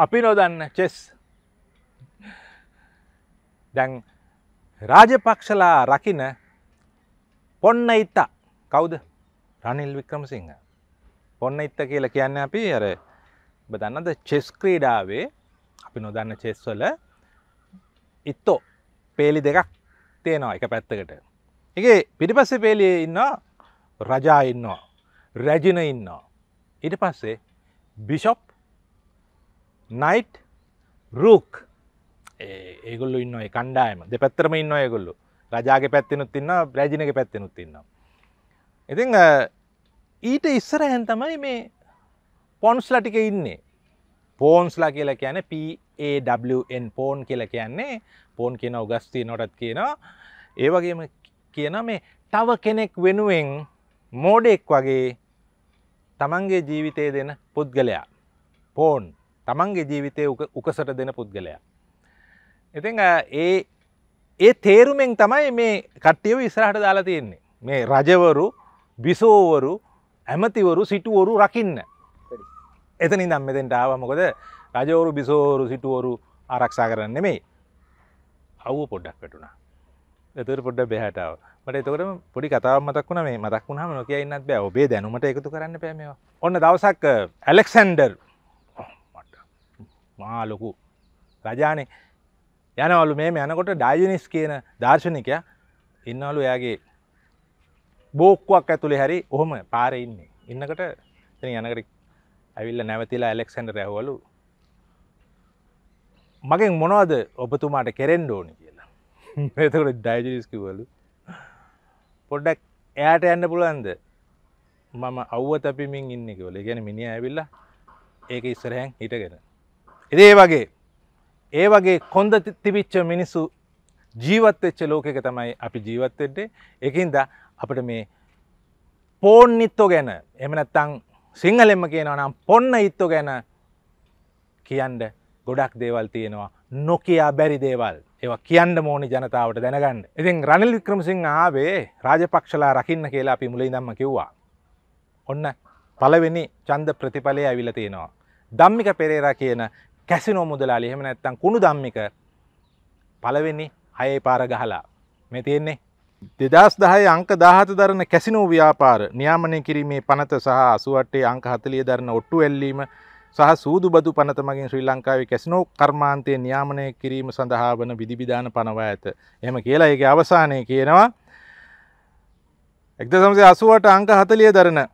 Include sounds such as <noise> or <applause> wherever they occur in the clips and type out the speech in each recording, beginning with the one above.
අපි නොදන්න චෙස් දැන් රාජපක්ෂලා රකින පොන්න ඉත්තා කවුද රනිල් වික්‍රමසිංහ පොන්න ඉත්ත කියලා කියන්න අපි අර බදන්නද චෙස් ක්‍රීඩාවේ අපි නොදන්න චෙස්වල ඉත්තෝ පේලි දෙකක් තියෙනවා එක පැත්තකට එක පිටිපස්සේ පේලිය ඉන්නවා රජා ඉන්නවා රැජින ඉන්නවා ඉට පස්සේ බිෂොප් නයිට් රූක් ඒගොල්ලු ඉන්න කණ්ඩායම දෙ පැත්තරම ඉන්න ඒගොල්ලු රජාගේ පැත්තිනුත් ඉන්න බ්‍රජිනක පැත්තිනුත් ඉන්නම්. ඉතිං ඊට ඉස්සරහැන් තමයි මේ පොන්ස් ලටික ඉන්නේ පෝන්ස්ලා කියලා කියන පAWN පෝන් කියලා කියන්නේ පෝන් කියන උගස්තී නොටත් කියනවා ඒවගේම කියන මේ තව කෙනෙක් වෙනුවෙන් මෝඩෙක් වගේ තමන්ගේ ජීවිතය දෙන පුද්ගලයා පෝන් තමන්ගේ ජීවිතය උකසට දෙන පුද්ගලයා. ඉතිං ඒ ඒ තේරුමෙන් තමයි මේ කට්ටියව ඉස්රහට දාලා තියෙන්නේ මේ රජවරු බිසෝවරු ඇමතිවරු සිටුවරු රකින්න එතනි නම් මෙතෙන්ට ආව මොකද රජවරු බිසෝවරු සිටුවරු ආරක්ෂා කරන්න මේ අව්ව පොඩ්ඩක් වැටුණා එතුර පොඩ්ඩ බැහටාව මට එතකට පොඩි කතාව මතක් වුණ මේ මතක් වුණහම නොකිය ඉන්නත් බෑ ඔබේ දැනුමට එකතු කරන්න පෑමවා ඔන්න දවසක් ඇලෙක්සන්ඩර් මා ලොකු රජානේ යනවලු මේ යනකොට ඩයිජනිස් කියන දර්ශනිකයා ඉන්නවලු එයාගේ බෝක්කුවක් ඇතුළේ හැරි ඔහොම පාරේ ඉන්නේ. ඉන්නකොට ඉතින් යනකොට ඇවිල්ලා නැවතිලා ඇලෙක්සැන්ඩර් ඇහුවලු මගෙන් මොනවද ඔබතුමාට කෙරෙන්න ඕනි කියලා. <laughs> එතකොට ඩයිජනිස් කිව්වලු පොඩ්ඩක් එයාට යන්න පුළුවන්ද? මම අවුව තැපීමින් ඉන්නේ කිව්වලු. ඒ කියන්නේ මිනිහා ඇවිල්ලා ඒක ඉස්සරහෙන් හිටගෙන ඉදේ වගේ ඒ වගේ කොන්ද තිබිච්ච මිනිස්සු ජීවත්වෙච්ච ලෝකක තමයි අපි ජීවත්වෙට්ටේ එකින්ද අපට මේ පෝන් නිත්තෝ ගැන එමනත්තං සිංහලෙම කියනවා නම් පොන්න ඉත්තෝ ගැන කියන්ඩ ගොඩක් දේවල් තියෙනවා නොකයා බැරි දේවල් ඒවා කියන්න මෝනි ජනතාවට දැනගන්න ඉතින් රනිල් වික්‍රමසිං ආවේ රාජපක්ෂලා රකින්න කියලා අපි මුලින් දම්ම කිව්වා ඔන්න පලවෙනි චන්ද ප්‍රතිඵලය ඇවිල තියෙනවා දම්මික පෙරේරා කියන කැසිනෝ මුදලාලි එහෙම නැත්තම් කුණු දම්මික පළවෙනි හයේ පාර ගහලා මේ තියෙන්නේ දෙදස් දහය අංක දාහත දරන කැසිනෝ ව්‍යාපාර නියාමනය කිරීමේ පනත සහ අසුවටේ අංක හතලිය දරන ඔට්ටු එල්ලීම සහ සූදු බදු පනත මගින් ශ්‍රී ලංකාවේ කැසිනෝ කර්මාන්තය නියාමනය කිරීම සඳහා වන විධිවිධාන පනවා ඇත එහම කියලා ඒක අවසානය කියනවා එක්ද සමසේ අසුවට අංක හතලිය දරන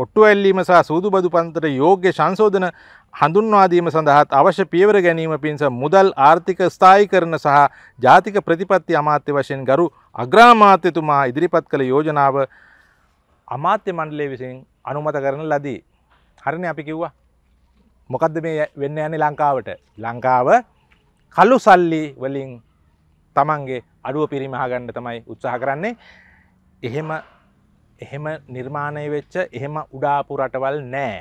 ඔට්ටු ඇල්ලීම සහ සූදුබදු පන්තට යෝග්‍ය සංශෝධන හඳුන්වාදීම සඳහාත් අවශ්‍ය පියවර ගැනීම පිණිස මුදල් ආර්ථික ස්ථායි කරන සහ ජාතික ප්‍රතිපත්ති අමාත්‍ය වශයෙන් ගරු අග්‍රාමාත්‍යතුමා ඉදිරිපත් කළ යෝජනාව අමාත්‍ය මණ්ඩලය විසින් අනුමත කරන ලදී. හරිනේ අපි කිව්වා. මොකද්ද මේ වෙන්න යන්නේ ලංකාවට? ලංකාව කළු සල්ලි වලින් තමන්ගේ අඩුව පිරිමහ ගන්න තමයි උත්සාහ කරන්නේ. එහෙම එහෙම නිර්මාණය වෙච්ච එහෙම උඩාපු රටවල් නෑ.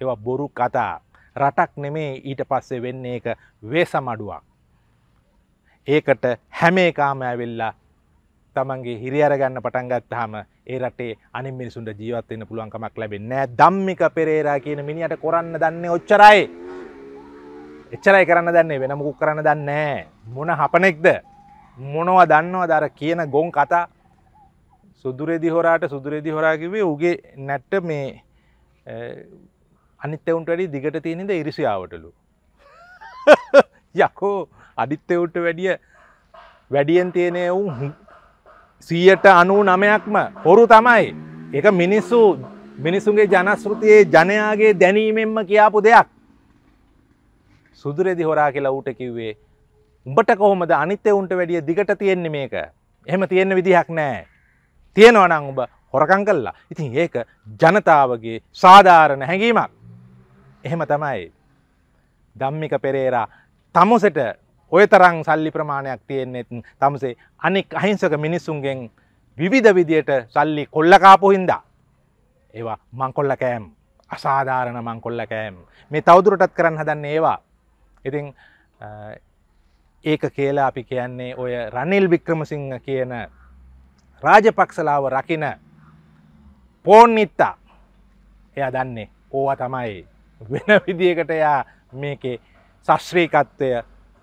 ඒවා බොරු කතා. රටක් නෙමේ ඊට පස්සේ වෙන්නේ එක වේසමඩුවක්. ඒකට හැම එකම ඇවිල්ලා තමන්ගේ හිරියර ගන්න පටන් ගත්තාම ඒ රටේ අනිත් මිනිසුන්ට ජීවත් වෙන්න පුළුවන් කමක් ලැබෙන්නේ නැහැ. ධම්මික පෙරේරා කියන මිනිහට කරන්න දන්නේ ඔච්චරයි. එච්චරයි කරන්න දන්නේ වෙන මොකුත් කරන්න දන්නේ නැහැ. මොන හපනෙක්ද? මොනවා දන්නවද අර කියන ගොන් කතා සුදුරෙදි හොරාට සුදුරෙදි හොරාකිවේ උගේ නැට්ට මේ අනිත්තවුන්ට වැඩි දිගට තියෙනෙද ඉරිසිාවටලු <laughs> යකෝ අඩිත්තවුට වැඩිය වැඩියෙන් තියනය වුන් සීයට අනූ නමයක්ම හොරු තමයි එක මිනිස්සු මිනිසුන්ගේ ජනස්ෘතියේ ජනයාගේ දැනීමෙන්ම කියාපු දෙයක් සුදුරෙදි හොරා කියලා ඌට කිව්වේ උඹට කොහොමද අනිත්‍ය උන්ට වැඩිය දිගට තියෙන්නේ මේක එහෙම තියෙන්න විදිහක් නෑ තියෙනවනං ඔබ හොරකං කල්ලා ඉතින් ඒක ජනතාවගේ සාධාරණ හැඟීමක් එහෙම තමයි දම්මික පෙරේරා තමුසට ඔය තරං සල්ලි ප්‍රමාණයක් තියෙන්නෙත් තමසේ අනෙක් අහිංසක මිනිස්සුන්ගෙන් විවිධ විදියට සල්ලි කොල්ලකාපු හින්දා ඒවා මංකොල්ල කෑම් අසාධාරණ මංකොල්ල කෑම් මේ තවදුරටත් කරන්න හදන්න ඒවා ඉතිං ඒක කියලා අපි කියන්නේ ඔය රනිල් වික්‍රමසිංහ කියන රාජපක්ෂලාව රකින පෝන්නිත්තා එය දන්නේ ඕව තමයි වෙන විදිකට එයා මේකේ සශ්‍රීකත්වය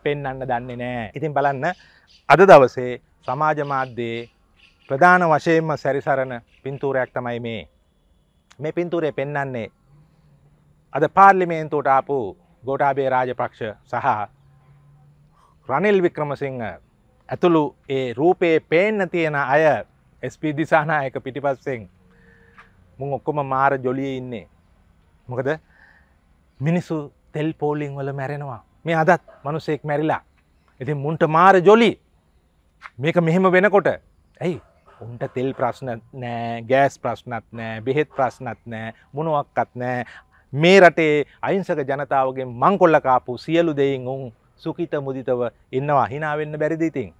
පෙන්නන්න දන්නේ නෑ ඉතින් බලන්න අද දවසේ සමාජ මාධ්‍යයේ ප්‍රධාන වශයෙන්ම සැරිසරණ පින්තූරයක් තමයි මේ මේ පින්තූරය පෙන්නන්නේ අද පාර්ලිමේන්තුවට ආපු ගෝටාබේ රාජපක්ෂ සහ රනිල් වික්‍රමසිංහ ඇතුළු ඒ රූපයේ පේන්න තියෙන අය ස්පී දිසානායක පිටිපස්සෙන් මුං ඔක්කොම මාර ජොලිය ඉන්නේ. මොකද මිනිස්සු තෙල් පෝලිං වල මැරෙනවා මේ අදත් මනුසෙක් මැරිලා. ඉතින් මුන්ට මාර ජොලි මේක මෙහෙම වෙනකොට ඇයි උන්ට තෙල් ප්‍රශ්න නෑ ගෑස් ප්‍රශ්නත් නෑ බෙහෙත් ප්‍රශ්නත් නෑ මොනුවක්කත් නෑ මේ රටේ අයිංසක ජනතාවගේ මංකොල්ලකාපු සියලු දෙයින් උන් සුකිත මුදිතව ඉන්නවා හිනා වෙන්න බැරිද ඉතින්.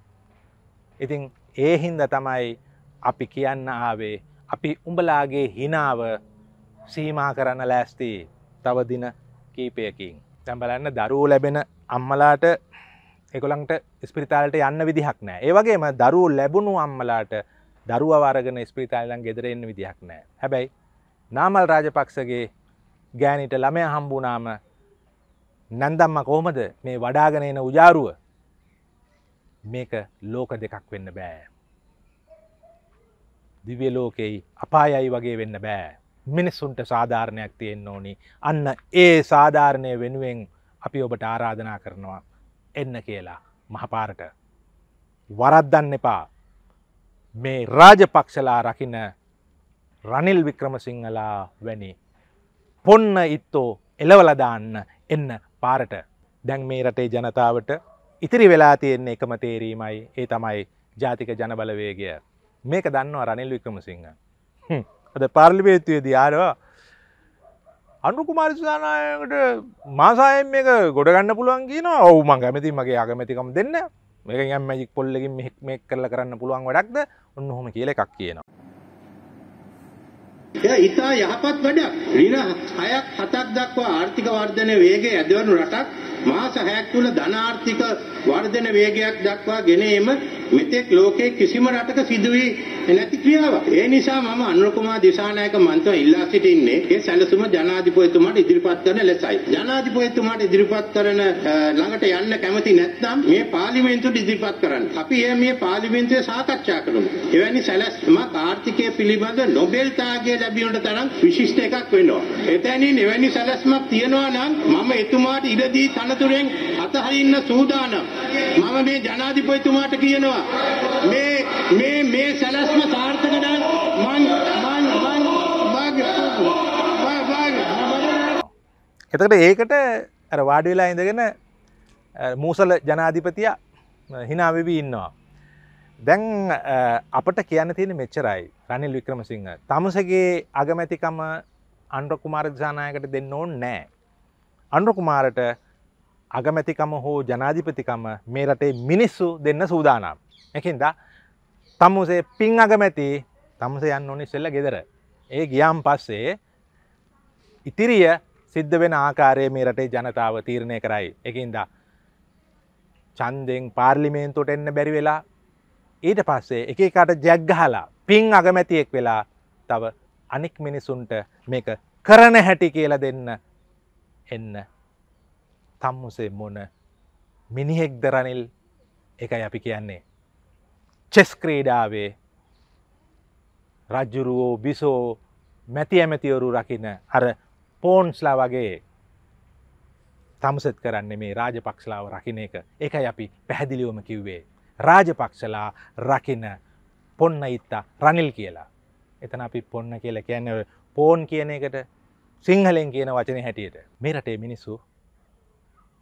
ඉතින් ඒ හින්දා තමයි අපි කියන්න ආවේ අපි උඹලාගේ හිනාව සීමා කරන්න ලෑස්ති තව දින කීපයකින්. දැන් බලන්න දරුවෝ ලැබෙන අම්මලාට ඒගොල්ලන්ට ස්පිරිතාලට යන්න විදිහක් නෑ. ඒ වගේම දරුවෝ ලැබුණු අම්මලාට දරුවා වරගෙන ස්පිරිතාලෙන් ගෙදර එන්න විදිහක් නෑ. හැබැයි නාමල් රාජපක්ෂගේ ගෑනිට ළමයා හම්බුනාම නන්දම්ම කොහොමද මේ වඩාගෙන එන උජාරුව මේක ලෝක දෙකක් වෙන්න බෑ. දිවිය ලෝකෙයි අපායයි වගේ වෙන්න බෑ. මිනිස්සුන්ට සාධාරණයක් තියෙන්න ඕනි අන්න ඒ සාධාරණය වෙනුවෙන් අපි ඔබට ආරාධනා කරනවා එන්න කියලා මහපාරට. වරද්දන්න එපා මේ රාජපක්ෂලා රකින රනිල් වික්‍රමසිංහලා වැනි පොන්න ඉත්තෝ එලවලදාන්න එන්න පාරට දැන් මේ රටේ ජනතාවට ඉතිරි වෙලා තියෙන්නේ එකම තේරීමයි ඒ තමයි ජාතික ජනබලවේගය මේක දන්නවා රනිල් වික්‍රමසිංහ අද පාර්ලිමේන්තුවේදී ආරවා අනුකුමාර සුදානායකට මාසායෙන් මේක ගොඩගන්න පුළුවන් කියන ඔවු මං කැමති මගේ අගමැතිකම් දෙන්න මේක යම් මැජික් පොල්ලකින් මෙහෙක් මේ කරලා කරන්න පුළුවන් වැඩක්ද ඔන්න හොම කියල එකක් කියනවා එය ඉතා යහපත් වැඩක්. රින 6ක් 7ක් දක්වා ආර්ථික වර්ධන වේගය ඇදවනු රටක් මාස 6ක් තුල ධනාර්ථික වර්ධන වේගයක් දක්වා ගෙනීම මෙතෙක් ලෝකයේ කිසිම රටක සිදු වී නැති ක්‍රියාවක්. ඒ නිසා මම අනුරකුමාර දිසානායක මන්ත්‍ර ඉල්ලා සිටින්නේ ඒ සැලසුම ජනාධිපතිතුමාට ඉදිරිපත් කරන ලෙසයි. ජනාධිපතිතුමාට ඉදිරිපත් කරන ළඟට යන්න කැමති නැත්නම් මේ පාර්ලිමේන්තුවට ඉදිරිපත් කරන්න. අපි එය මේ පාර්ලිමේන්තුවේ සාකච්ඡා කරමු. එවැනි සැලැස්මක් ආර්ථිකය පිළිබඳ නොබෙල් තාගය ලැබියොන්ට තරම් විශිෂ්ට එකක් වෙනවා. එතැනින් එවැනි සැලැස්මක් තියනවා නම් මම එතුමාට ඉඩදී තන අතරතුරෙන් අතහරින්න සූදානම්. මම මේ ජනාධිපතිතුමාට කියනවා මේ මේ මේ සැලැස්ම සාර්ථක නම් මං මං මං එතකට ඒකට ඇර වාඩිවෙලා ඉඳගෙන මූසල ජනාධිපතියා හිනාවෙවී ඉන්නවා. දැන් අපට කියන්න තියෙන මෙච්චරයි රනිල් වික්‍රමසිංහ තමසගේ අගමැතිකම අන්ඩ්‍රකුමාර දිසානායකට දෙන්න ඕන් නෑ. අන්ඩ්‍රකුමාරට අගමැතිකම හෝ ජනාධිපතිකම මේ රටේ මිනිස්සු දෙන්න සූදානම්. එකහින්ද තමුසේ පින් අගමැති තමුස යන්න ඕනි සෙල්ල ගෙදර. ඒ ගියම් පස්සේ ඉතිරිය සිද්ධ වෙන ආකාරය මේ රටේ ජනතාව තීරණය කරයි. එකහින්ද චන්දෙන් පාර්ලිමේන්තුට එන්න බැරි වෙලා ඊට පස්සේ එකකට ජැග්ගහලා පින් අගමැතියෙක් වෙලා තව අනික් මිනිසුන්ට මේක කරන හැටි කියලා දෙන්න එන්න තම්මුසේ මොන මිනිහෙක් දරනිල් එකයි අපි කියන්නේ. චෙස් ක්‍රීඩාවේ රජ්ජුරුවෝ බිසෝ මැති ඇමැතිවරු රකින අර පෝන්ස්ලා වගේ තමුසෙත් කරන්නේ මේ රාජපක්ෂලාව රකින එක එකයි අපි පැහැදිලිවම කිව්වේ. රාජපක්ෂලා රකින පොන්න ඉත්තා රනිල් කියලා. එතන අපි පොන්න කියලා කියන්න පෝන් කියන එකට සිංහලෙන් කියන වචනය හැටියට මේ රටේ මිනිස්සු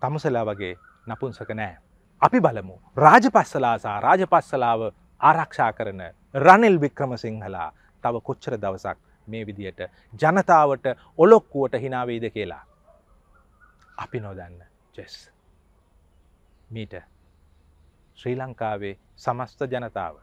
තමුසලා වගේ නපුන්සක නෑ. අපි බලමු රාජපස්සලා සහ රාජපස්සලාව ආරක්ෂා කරන රනිල් වික්‍රමසිංහලා තව කොච්චර දවසක් මේ විදියට ජනතාවට ඔලොක්කුවට හිනාවේද කියලා. අපි නොදන්න චෙස්. මීට ශ්‍රී ලංකාවේ සමස්ත ජනතාව.